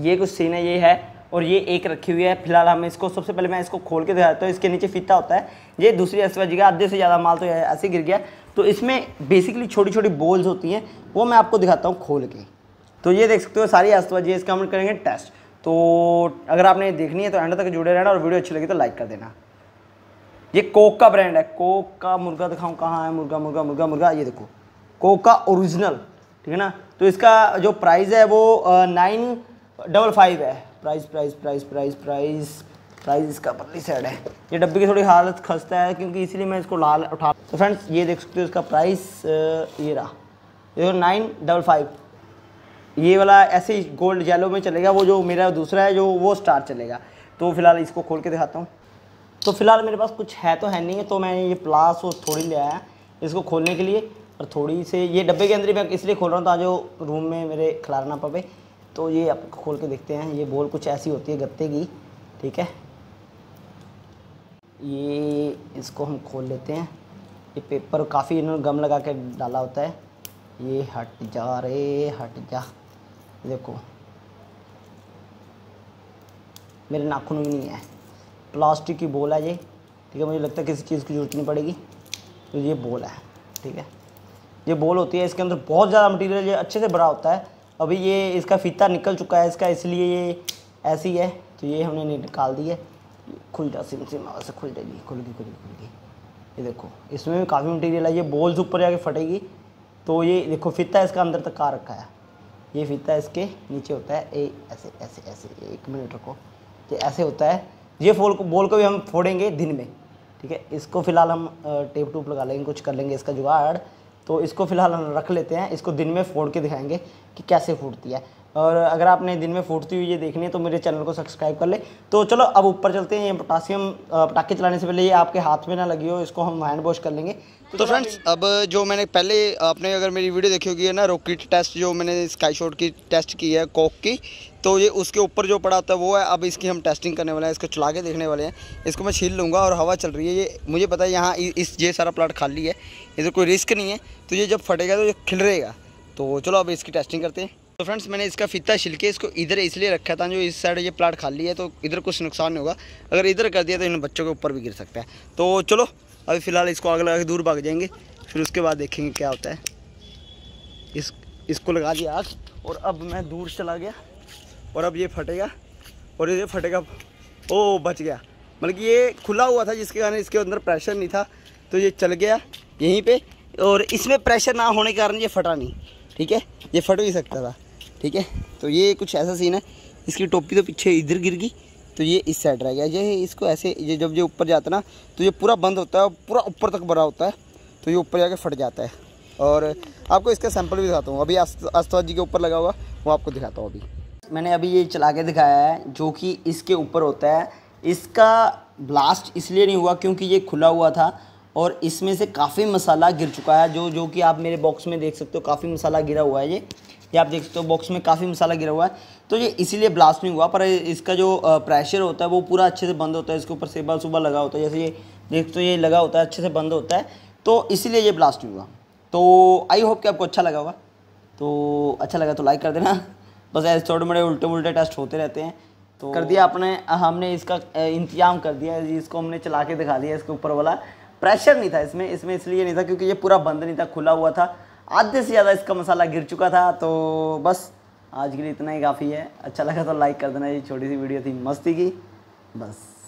ये कुछ सीन है ये है और ये एक रखी हुई है फिलहाल हम इसको सबसे पहले मैं इसको खोल के दिखाता हूँ इसके नीचे फीता होता है ये दूसरी ऐसी का आधे से ज़्यादा माल तो ऐसे गिर गया तो इसमें बेसिकली छोटी छोटी बोल्स होती हैं वो मैं आपको दिखाता हूँ खोल के तो ये देख सकते हो सारी अस्तवाजी इसका हम करेंगे टेस्ट तो अगर आपने देखनी है तो एंड तक जुड़े रहना और वीडियो अच्छी लगी तो लाइक कर देना ये कोक का ब्रांड है कोक का मुर्गा दिखाऊँ कहाँ है मुर्गा मुर्गा मुर्गा मुर्गा ये देखो कोक का ओरिजिनल ठीक है ना तो इसका जो प्राइस है वो नाइन डबल फाइव है price price price price price price इसका पतली साइड है ये डब्बे की थोड़ी हालत खस्ता है क्योंकि इसलिए मैं इसको लाल उठा तो फ्रेंड्स ये देख सकते हो इसका प्राइस ये रहा देखो नाइन डबल फाइव ये वाला ऐसे ही गोल्ड येलो में चलेगा वो जो मेरा दूसरा है जो वो स्टार चलेगा तो फिलहाल इसको खोल के दिखाता हूँ तो फिलहाल मेरे पास कुछ है तो है नहीं है तो मैं ये प्लास और थोड़ी ले आया इसको खोलने के लिए और थोड़ी से ये डब्बे के अंदर ही मैं इसलिए खोल रहा हूँ ताकि रूम में मेरे खिलाना पवे तो ये आप खोल के देखते हैं ये बॉल कुछ ऐसी होती है गत्ते की ठीक है ये इसको हम खोल लेते हैं ये पेपर काफ़ी इन्होंने गम लगा के डाला होता है ये हट जा रे हट जा देखो मेरे नाखून भी नहीं है प्लास्टिक की बॉल है ये ठीक है मुझे लगता है किसी चीज़ की जरूरत नहीं पड़ेगी तो ये बॉल है ठीक है ये बॉल होती है इसके अंदर बहुत ज़्यादा मटेरियल ये अच्छे से भरा होता है अभी ये इसका फीता निकल चुका है इसका इसलिए ये ऐसी है तो ये हमने निकाल दी है खुल जा सिम सिम आवाज से खुल जाएगी खुल गई खुल गई खुल गई ये देखो इसमें भी काफ़ी मटेरियल है ये बॉल्स ऊपर जाके फटेगी तो ये देखो फीता इसका अंदर तक आ रखा है ये फीता इसके नीचे होता है ए ऐसे ऐसे ऐसे एक मिनट रखो ये ऐसे होता है ये फोल को बॉल को भी हम फोड़ेंगे दिन में ठीक है इसको फिलहाल हम टेप टूप लगा लेंगे कुछ कर लेंगे इसका जुगाड़ तो इसको फिलहाल रख लेते हैं इसको दिन में फोड़ के दिखाएंगे कि कैसे फूटती है और अगर आपने दिन में फूटती हुई ये देखनी है तो मेरे चैनल को सब्सक्राइब कर ले तो चलो अब ऊपर चलते हैं ये पोटासियम पटाखे चलाने से पहले ये आपके हाथ में ना लगी हो इसको हम हैंड वॉश कर लेंगे तो, फ्रेंड्स अब जो मैंने पहले आपने अगर मेरी वीडियो देखी होगी है ना रॉकेट टेस्ट जो मैंने स्काई शॉट की टेस्ट की है कॉक की तो ये उसके ऊपर जो पड़ा था वो है अब इसकी हम टेस्टिंग करने वाले हैं इसको चला के देखने वाले हैं इसको मैं छील लूँगा और हवा चल रही है ये मुझे पता है यहाँ इस ये सारा प्लाट खाली है इधर कोई रिस्क नहीं है तो ये जब फटेगा तो ये खिल रहेगा तो चलो अब इसकी टेस्टिंग करते हैं तो फ्रेंड्स मैंने इसका फिता छिलके इसको इधर इसलिए रखा था जो इस साइड ये प्लाट खाली है तो इधर कुछ नुकसान नहीं होगा अगर इधर कर दिया तो इन बच्चों के ऊपर भी गिर सकता है तो चलो अभी फ़िलहाल इसको आग लगा के दूर भाग जाएंगे फिर उसके बाद देखेंगे क्या होता है इस इसको लगा दिया आग और अब मैं दूर चला गया और अब ये फटेगा और ये फटेगा ओ बच गया मतलब कि ये खुला हुआ था जिसके कारण इसके अंदर प्रेशर नहीं था तो ये चल गया यहीं पर और इसमें प्रेशर ना होने के कारण ये फटा नहीं ठीक है ये फट भी सकता था ठीक है तो ये कुछ ऐसा सीन है इसकी टोपी तो पीछे इधर गिर गई तो ये इस साइड रह गया ये इसको ऐसे ये जब ये ऊपर जाता ना तो ये पूरा बंद होता है और पूरा ऊपर तक भरा होता है तो ये ऊपर जाके फट जाता है और आपको इसका सैंपल भी दिखाता हूँ अभी आस्था जी के ऊपर लगा हुआ वो आपको दिखाता हूँ अभी मैंने अभी ये चला के दिखाया है जो कि इसके ऊपर होता है इसका ब्लास्ट इसलिए नहीं हुआ क्योंकि ये खुला हुआ था और इसमें से काफ़ी मसाला गिर चुका है जो जो कि आप मेरे बॉक्स में देख सकते हो काफ़ी मसाला गिरा हुआ है ये ये आप देख सकते हो बॉक्स में काफ़ी मसाला गिरा हुआ है तो ये इसीलिए ब्लास्ट नहीं हुआ पर इसका जो प्रेशर होता है वो पूरा अच्छे से बंद होता है इसके ऊपर सेबा सुबह लगा होता है जैसे ये देख सकते हो ये लगा होता है अच्छे से बंद होता है तो इसीलिए ये ब्लास्ट नहीं हुआ तो आई होप कि आपको अच्छा लगा हुआ तो अच्छा लगा तो लाइक कर देना बस ऐसे छोटे मोटे उल्टे उल्टे टेस्ट होते रहते हैं तो कर दिया आपने हमने इसका इंतजाम कर दिया इसको हमने चला के दिखा दिया इसके ऊपर वाला प्रेशर नहीं था इसमें इसमें इसलिए नहीं था क्योंकि ये पूरा बंद नहीं था खुला हुआ था आधे से ज़्यादा इसका मसाला गिर चुका था तो बस आज के लिए इतना ही काफ़ी है अच्छा लगा तो लाइक कर देना ये छोटी सी वीडियो थी मस्ती की बस